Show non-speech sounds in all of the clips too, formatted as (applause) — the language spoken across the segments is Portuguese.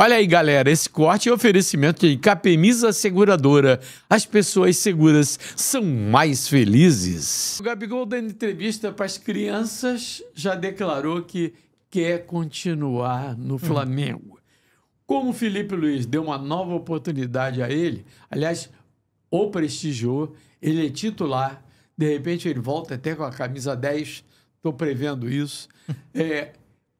Olha aí, galera, esse corte é oferecimento de Capemisa Seguradora. As pessoas seguras são mais felizes. O Gabigol, dando entrevista para as crianças, já declarou que quer continuar no hum. Flamengo. Hum. Como o Felipe Luiz deu uma nova oportunidade a ele, aliás, o prestigiou, ele é titular, de repente ele volta até com a camisa 10, estou prevendo isso. (laughs) É,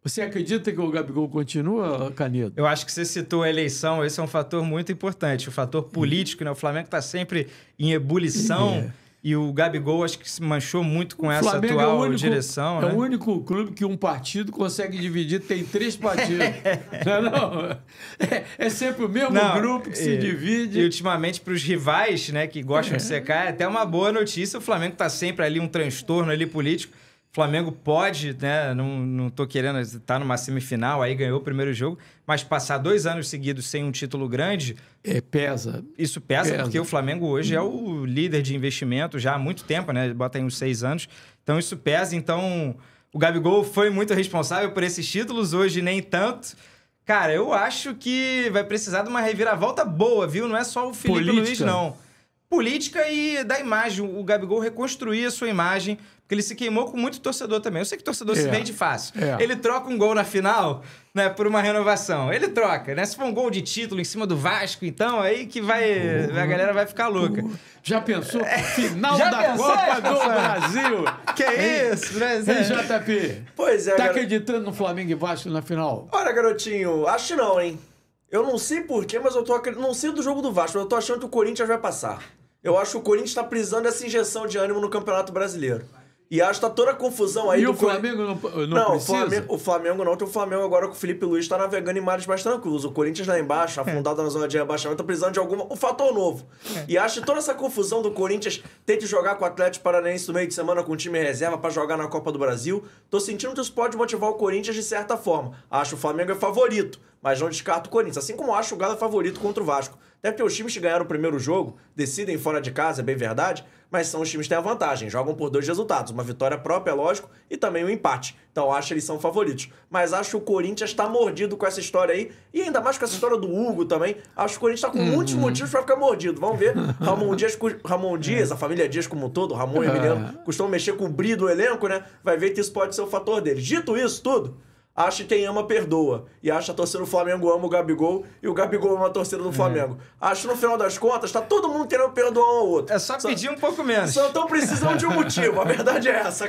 você acredita que o Gabigol continua, Canedo? Eu acho que você citou a eleição, esse é um fator muito importante, o fator político, né? O Flamengo está sempre em ebulição. É. E o Gabigol acho que se manchou muito com o essa Flamengo é atual é único, direção. É né? o único clube que um partido consegue dividir, tem três partidos. (laughs) não, é não. É, é, sempre o mesmo não, grupo que é, se divide. E ultimamente, para os rivais, né, que gostam de secar, é até uma boa notícia. O Flamengo está sempre ali um transtorno ali político. Flamengo pode, né? Não, não tô querendo estar tá numa semifinal, aí ganhou o primeiro jogo, mas passar dois anos seguidos sem um título grande. É, pesa. Isso pesa, pesa, porque o Flamengo hoje é o líder de investimento já há muito tempo, né? Bota aí uns seis anos. Então isso pesa. Então o Gabigol foi muito responsável por esses títulos, hoje nem tanto. Cara, eu acho que vai precisar de uma reviravolta boa, viu? Não é só o Felipe Política. Luiz, não política e da imagem. O Gabigol reconstruir a sua imagem, porque ele se queimou com muito torcedor também. Eu sei que torcedor é. se vende fácil. É. Ele troca um gol na final, né, por uma renovação. Ele troca, né? Se for um gol de título em cima do Vasco, então, aí que vai. Uhum. A galera vai ficar louca. Uhum. Já pensou? É. Final já da pensou, Copa do Brasil! Que é isso, Brasil! Né, hein, JP? Pois é, Tá gar... acreditando no Flamengo e Vasco na final? Olha, garotinho, acho não, hein? Eu não sei porquê, mas eu tô acreditando. Não sei do jogo do Vasco, mas eu tô achando que o Corinthians vai passar. Eu acho que o Corinthians tá precisando dessa injeção de ânimo no Campeonato Brasileiro. E acho que tá toda a confusão aí. E o Flamengo Cor... não, não, não precisa? o Flamengo não, porque o Flamengo agora com o Felipe Luiz tá navegando em mares mais tranquilos. O Corinthians lá embaixo, é. afundado é. na zona de rebaixamento, tá precisando de alguma, um fator novo. É. E acho que toda essa confusão do Corinthians ter que jogar com o Atlético Paranaense no meio de semana com o time reserva para jogar na Copa do Brasil, tô sentindo que isso pode motivar o Corinthians de certa forma. Acho que o Flamengo é favorito, mas não descarto o Corinthians. Assim como acho o Galo favorito contra o Vasco. Até porque os times que ganharam o primeiro jogo decidem fora de casa, é bem verdade, mas são os times que têm a vantagem, jogam por dois resultados, uma vitória própria, lógico, e também um empate. Então acho que eles são favoritos. Mas acho que o Corinthians está mordido com essa história aí, e ainda mais com essa história do Hugo também. Acho que o Corinthians está com uhum. muitos motivos para ficar mordido. Vamos ver. Ramon Dias, Ramon Dias, a família Dias como um todo, Ramon e Emiliano, é. costumam mexer com o brilho do elenco, né? Vai ver que isso pode ser o fator deles. Dito isso tudo, acha quem ama, perdoa. E acha a torcida do Flamengo ama o Gabigol e o Gabigol ama a torcida do é. Flamengo. É. Acho no final das contas, tá todo mundo querendo perdoar um ao outro. É só, só pedir um pouco menos. Só estão precisando de um motivo, a verdade é essa.